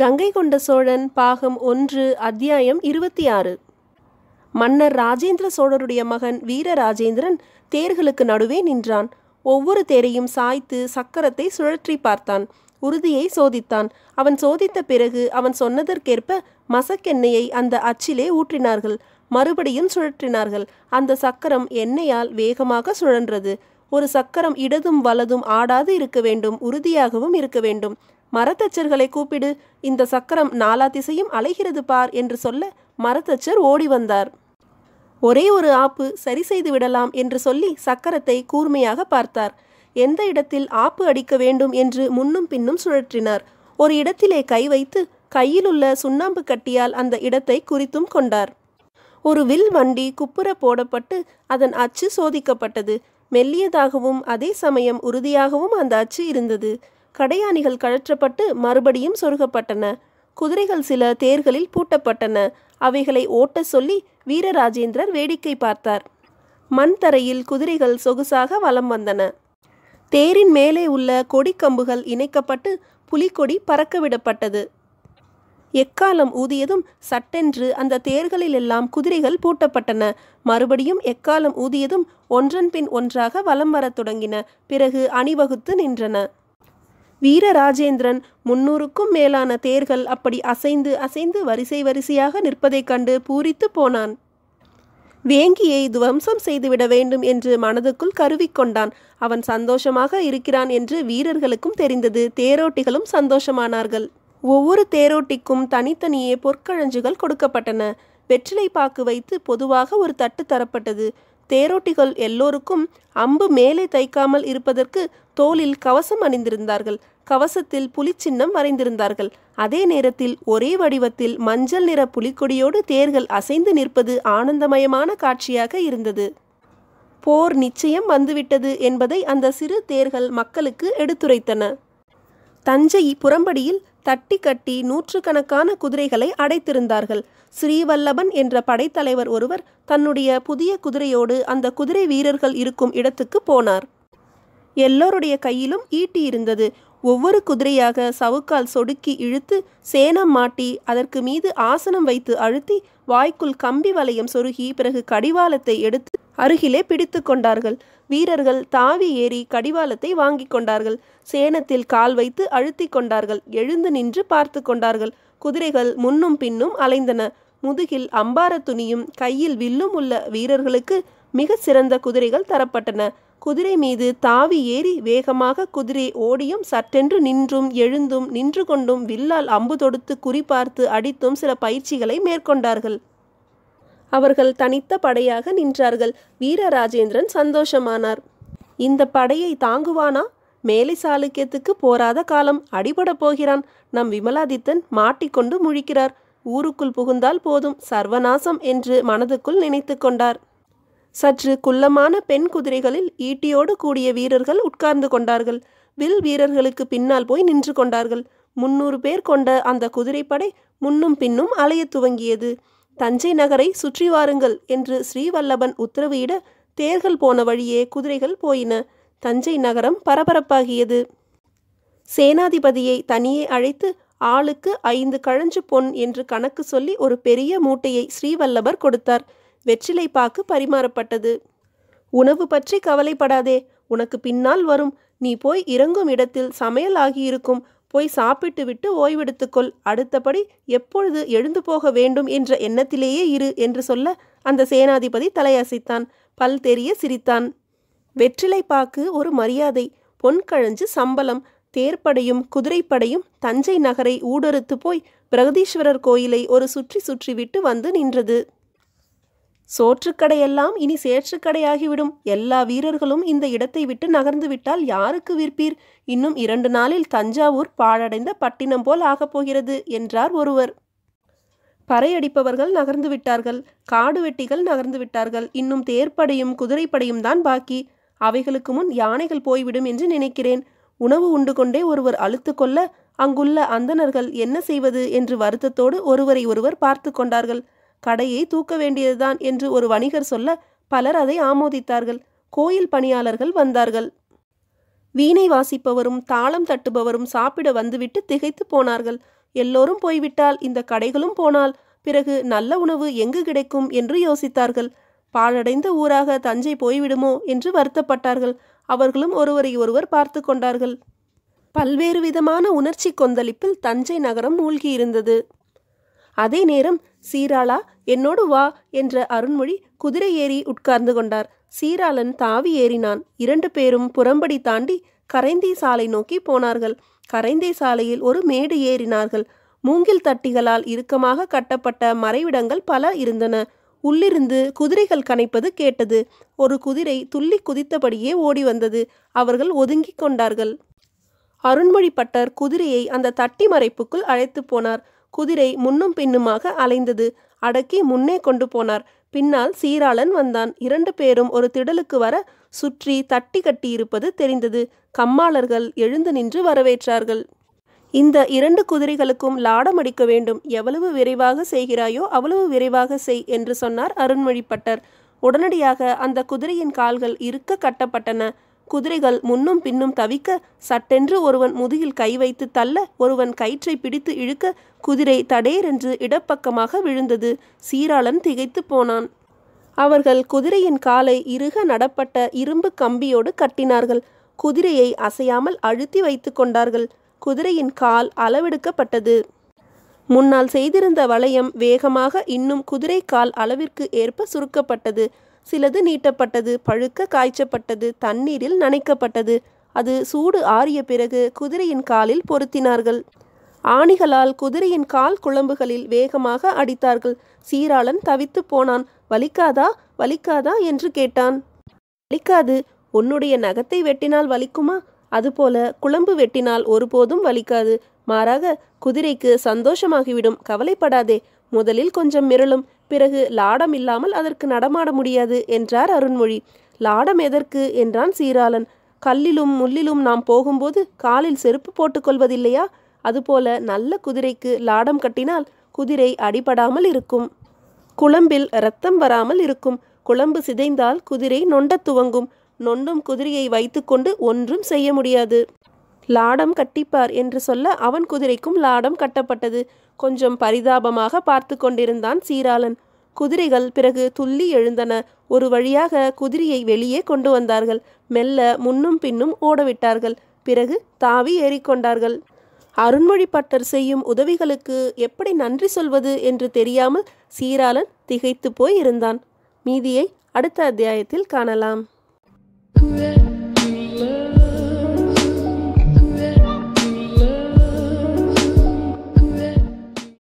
கங்கை கொண்ட சோழன் பாகம் ஒன்று அத்தியாயம் இருபத்தி ஆறு மன்னர் ராஜேந்திர சோழருடைய மகன் வீர ராஜேந்திரன் தேர்களுக்கு நடுவே நின்றான் ஒவ்வொரு தேரையும் சாய்த்து சக்கரத்தை சுழற்றி பார்த்தான் உறுதியை சோதித்தான் அவன் சோதித்த பிறகு அவன் சொன்னதற்கேற்ப மசக்கெண்ணெயை அந்த அச்சிலே ஊற்றினார்கள் மறுபடியும் சுழற்றினார்கள் அந்த சக்கரம் எண்ணெயால் வேகமாக சுழன்றது ஒரு சக்கரம் இடதும் வலதும் ஆடாது இருக்க வேண்டும் உறுதியாகவும் இருக்க வேண்டும் மரத்தச்சர்களை கூப்பிடு இந்த சக்கரம் நாலா திசையும் அலைகிறது பார் என்று சொல்ல மரத்தச்சர் ஓடி வந்தார் ஒரே ஒரு ஆப்பு சரி செய்து விடலாம் என்று சொல்லி சக்கரத்தை கூர்மையாக பார்த்தார் எந்த இடத்தில் ஆப்பு அடிக்க வேண்டும் என்று முன்னும் பின்னும் சுழற்றினார் ஒரு இடத்திலே கை வைத்து கையிலுள்ள சுண்ணாம்பு கட்டியால் அந்த இடத்தை குறித்தும் கொண்டார் ஒரு வில் வண்டி குப்புற போடப்பட்டு அதன் அச்சு சோதிக்கப்பட்டது மெல்லியதாகவும் அதே சமயம் உறுதியாகவும் அந்த அச்சு இருந்தது கடையாணிகள் கழற்றப்பட்டு மறுபடியும் சொருகப்பட்டன குதிரைகள் சில தேர்களில் பூட்டப்பட்டன அவைகளை ஓட்ட சொல்லி வீரராஜேந்திரர் வேடிக்கை பார்த்தார் மண் தரையில் குதிரைகள் சொகுசாக வலம் வந்தன தேரின் மேலே உள்ள கொடிக்கம்புகள் இணைக்கப்பட்டு புலிக்கொடி பறக்கவிடப்பட்டது எக்காலம் ஊதியதும் சட்டென்று அந்த தேர்களிலெல்லாம் குதிரைகள் பூட்டப்பட்டன மறுபடியும் எக்காலம் ஊதியதும் ஒன்றன் பின் ஒன்றாக வலம் வரத் தொடங்கின பிறகு அணிவகுத்து நின்றன வீரராஜேந்திரன் முன்னூறுக்கும் மேலான தேர்கள் அப்படி அசைந்து அசைந்து வரிசை வரிசையாக நிற்பதைக் கண்டு பூரித்து போனான் வேங்கியை துவம்சம் செய்துவிட வேண்டும் என்று மனதுக்குள் கருவிக்கொண்டான் அவன் சந்தோஷமாக இருக்கிறான் என்று வீரர்களுக்கும் தெரிந்தது தேரோட்டிகளும் சந்தோஷமானார்கள் ஒவ்வொரு தேரோட்டிக்கும் தனித்தனியே பொற்களஞ்சுகள் கொடுக்கப்பட்டன வெற்றிலை பாக்கு வைத்து பொதுவாக ஒரு தட்டு தரப்பட்டது தேரோட்டிகள் எல்லோருக்கும் அம்பு மேலே தைக்காமல் இருப்பதற்கு தோலில் கவசம் அணிந்திருந்தார்கள் கவசத்தில் புலிச்சின்னம் வரைந்திருந்தார்கள் அதே நேரத்தில் ஒரே வடிவத்தில் மஞ்சள் நிற புலிக்கொடியோடு தேர்கள் அசைந்து நிற்பது ஆனந்தமயமான காட்சியாக இருந்தது போர் நிச்சயம் வந்துவிட்டது என்பதை அந்த சிறு தேர்கள் மக்களுக்கு எடுத்துரைத்தன தஞ்சை புறம்படியில் தட்டி கட்டி நூற்றுக்கணக்கான குதிரைகளை அடைத்திருந்தார்கள் ஸ்ரீவல்லபன் என்ற படைத்தலைவர் ஒருவர் தன்னுடைய புதிய குதிரையோடு அந்த குதிரை வீரர்கள் இருக்கும் இடத்துக்கு போனார் எல்லோருடைய கையிலும் ஈட்டி இருந்தது ஒவ்வொரு குதிரையாக சவுக்கால் சொடுக்கி இழுத்து சேனம் மாட்டி அதற்கு மீது ஆசனம் வைத்து அழுத்தி வாய்க்குள் கம்பி வலையம் சொருகி பிறகு கடிவாளத்தை எடுத்து அருகிலே பிடித்து கொண்டார்கள் வீரர்கள் தாவி ஏறி கடிவாளத்தை வாங்கி கொண்டார்கள் சேனத்தில் கால் வைத்து அழுத்தி கொண்டார்கள் எழுந்து நின்று பார்த்து கொண்டார்கள் குதிரைகள் முன்னும் பின்னும் அலைந்தன முதுகில் அம்பார துணியும் கையில் வில்லும் உள்ள வீரர்களுக்கு மிக சிறந்த குதிரைகள் தரப்பட்டன குதிரை மீது தாவி ஏறி வேகமாக குதிரை ஓடியும் சட்டென்று நின்றும் எழுந்தும் நின்று கொண்டும் வில்லால் அம்பு தொடுத்து குறிபார்த்து அடித்தும் சில பயிற்சிகளை மேற்கொண்டார்கள் அவர்கள் தனித்த படையாக நின்றார்கள் வீரராஜேந்திரன் சந்தோஷமானார் இந்த படையை தாங்குவானா மேலை சாளுக்கியத்துக்கு போராத காலம் அடிபட போகிறான் நம் விமலாதித்தன் மாட்டிக்கொண்டு முழிக்கிறார் ஊருக்குள் புகுந்தால் போதும் சர்வநாசம் என்று மனதுக்குள் நினைத்து கொண்டார் சற்று குள்ளமான பெண் குதிரைகளில் ஈட்டியோடு கூடிய வீரர்கள் உட்கார்ந்து கொண்டார்கள் வில் வீரர்களுக்கு பின்னால் போய் நின்று கொண்டார்கள் முன்னூறு பேர் கொண்ட அந்த குதிரைப்படை முன்னும் பின்னும் அலைய துவங்கியது தஞ்சை நகரை சுற்றி வாருங்கள் என்று ஸ்ரீவல்லபன் உத்தரவிட தேர்கள் போன வழியே குதிரைகள் போயின தஞ்சை நகரம் பரபரப்பாகியது சேனாதிபதியை தனியே அழைத்து ஆளுக்கு ஐந்து கழஞ்சு பொன் என்று கணக்கு சொல்லி ஒரு பெரிய மூட்டையை ஸ்ரீவல்லபர் கொடுத்தார் வெற்றிலை பாக்கு பரிமாறப்பட்டது உணவு பற்றி கவலைப்படாதே உனக்கு பின்னால் வரும் நீ போய் இறங்கும் இடத்தில் சமையல் ஆகியிருக்கும் போய் சாப்பிட்டு விட்டு ஓய்வெடுத்துக்கொள் அடுத்தபடி எப்பொழுது எழுந்து போக வேண்டும் என்ற எண்ணத்திலேயே இரு என்று சொல்ல அந்த சேனாதிபதி தலையசைத்தான் பல் தெரிய சிரித்தான் வெற்றிலை பாக்கு ஒரு மரியாதை பொன்கழஞ்சு சம்பளம் தேர்ப்படையும் குதிரைப்படையும் தஞ்சை நகரை ஊடறுத்து போய் பிரகதீஸ்வரர் கோயிலை ஒரு சுற்றி சுற்றி விட்டு வந்து நின்றது சோற்றுக்கடையெல்லாம் இனி சேற்றுக்கடையாகிவிடும் எல்லா வீரர்களும் இந்த இடத்தை விட்டு நகர்ந்து விட்டால் யாருக்கு விற்பீர் இன்னும் இரண்டு நாளில் தஞ்சாவூர் பாழடைந்த பட்டினம் போல் ஆகப் போகிறது என்றார் ஒருவர் பறையடிப்பவர்கள் நகர்ந்து விட்டார்கள் காடு வெட்டிகள் நகர்ந்து விட்டார்கள் இன்னும் தேர்ப்படையும் குதிரைப்படையும் தான் பாக்கி அவைகளுக்கு முன் யானைகள் போய்விடும் என்று நினைக்கிறேன் உணவு உண்டு கொண்டே ஒருவர் அழுத்து கொள்ள அங்குள்ள அந்தணர்கள் என்ன செய்வது என்று வருத்தத்தோடு ஒருவரை ஒருவர் பார்த்து கொண்டார்கள் கடையை தூக்க வேண்டியதுதான் என்று ஒரு வணிகர் சொல்ல பலர் அதை ஆமோதித்தார்கள் கோயில் பணியாளர்கள் வந்தார்கள் வீணை வாசிப்பவரும் தாளம் தட்டுபவரும் சாப்பிட வந்துவிட்டு திகைத்து போனார்கள் எல்லோரும் போய்விட்டால் இந்த கடைகளும் போனால் பிறகு நல்ல உணவு எங்கு கிடைக்கும் என்று யோசித்தார்கள் பாழடைந்த ஊராக தஞ்சை போய்விடுமோ என்று வருத்தப்பட்டார்கள் அவர்களும் ஒருவரை ஒருவர் பார்த்து கொண்டார்கள் பல்வேறு விதமான உணர்ச்சி கொந்தளிப்பில் தஞ்சை நகரம் மூழ்கியிருந்தது அதே நேரம் சீராளா என்னோடு வா என்ற அருண்மொழி குதிரை ஏறி உட்கார்ந்து கொண்டார் சீராளன் தாவி ஏறினான் இரண்டு பேரும் புறம்படி தாண்டி கரைந்தி சாலை நோக்கி போனார்கள் கரைந்தி சாலையில் ஒரு மேடு ஏறினார்கள் மூங்கில் தட்டிகளால் இறுக்கமாக கட்டப்பட்ட மறைவிடங்கள் பல இருந்தன உள்ளிருந்து குதிரைகள் கனைப்பது கேட்டது ஒரு குதிரை துள்ளி குதித்தபடியே ஓடி வந்தது அவர்கள் ஒதுங்கிக் கொண்டார்கள் அருண்மொழி பட்டர் குதிரையை அந்த தட்டி மறைப்புக்குள் அழைத்து போனார் குதிரை முன்னும் பின்னுமாக அலைந்தது அடக்கி முன்னே கொண்டு போனார் பின்னால் சீராளன் வந்தான் இரண்டு பேரும் ஒரு திடலுக்கு வர சுற்றி தட்டி கட்டியிருப்பது தெரிந்தது கம்மாளர்கள் எழுந்து நின்று வரவேற்றார்கள் இந்த இரண்டு குதிரைகளுக்கும் லாடம் அடிக்க வேண்டும் எவ்வளவு விரைவாக செய்கிறாயோ அவ்வளவு விரைவாக செய் என்று சொன்னார் அருண்மொழிப்பட்டர் உடனடியாக அந்த குதிரையின் கால்கள் இருக்க கட்டப்பட்டன குதிரைகள் முன்னும் பின்னும் தவிக்க சட்டென்று ஒருவன் முதுகில் கை வைத்து தள்ள ஒருவன் கயிற்றை பிடித்து இழுக்க குதிரை தடேரென்று இடப்பக்கமாக விழுந்தது சீராளன் திகைத்து போனான் அவர்கள் குதிரையின் காலை இறுக நடப்பட்ட இரும்பு கம்பியோடு கட்டினார்கள் குதிரையை அசையாமல் அழுத்தி வைத்து கொண்டார்கள் குதிரையின் கால் அளவெடுக்கப்பட்டது முன்னால் செய்திருந்த வளையம் வேகமாக இன்னும் குதிரை கால் அளவிற்கு ஏற்ப சுருக்கப்பட்டது சிலது நீட்டப்பட்டது பழுக்க காய்ச்சப்பட்டது தண்ணீரில் நனைக்கப்பட்டது அது சூடு ஆறிய பிறகு குதிரையின் காலில் பொருத்தினார்கள் ஆணிகளால் குதிரையின் கால் குழம்புகளில் வேகமாக அடித்தார்கள் சீராளன் தவித்து போனான் வலிக்காதா வலிக்காதா என்று கேட்டான் வலிக்காது உன்னுடைய நகத்தை வெட்டினால் வலிக்குமா அதுபோல குழம்பு வெட்டினால் ஒருபோதும் வலிக்காது மாறாக குதிரைக்கு சந்தோஷமாகிவிடும் கவலைப்படாதே முதலில் கொஞ்சம் மிரளும் பிறகு லாடம் இல்லாமல் அதற்கு நடமாட முடியாது என்றார் அருண்மொழி லாடம் எதற்கு என்றான் சீராளன் கல்லிலும் முள்ளிலும் நாம் போகும்போது காலில் செருப்பு போட்டுக்கொள்வதில்லையா அதுபோல நல்ல குதிரைக்கு லாடம் கட்டினால் குதிரை அடிபடாமல் இருக்கும் குழம்பில் ரத்தம் வராமல் இருக்கும் குழம்பு சிதைந்தால் குதிரை நொண்டத் துவங்கும் நொண்டும் குதிரையை வைத்துக்கொண்டு ஒன்றும் செய்ய முடியாது லாடம் கட்டிப்பார் என்று சொல்ல அவன் குதிரைக்கும் லாடம் கட்டப்பட்டது கொஞ்சம் பரிதாபமாக பார்த்து கொண்டிருந்தான் சீராளன் குதிரைகள் பிறகு துள்ளி எழுந்தன ஒரு வழியாக குதிரையை வெளியே கொண்டு வந்தார்கள் மெல்ல முன்னும் பின்னும் ஓடவிட்டார்கள் பிறகு தாவி ஏறிக்கொண்டார்கள் அருண்மொழிப்பட்டர் செய்யும் உதவிகளுக்கு எப்படி நன்றி சொல்வது என்று தெரியாமல் சீராளன் திகைத்து போய் இருந்தான் மீதியை அடுத்த அத்தியாயத்தில் காணலாம்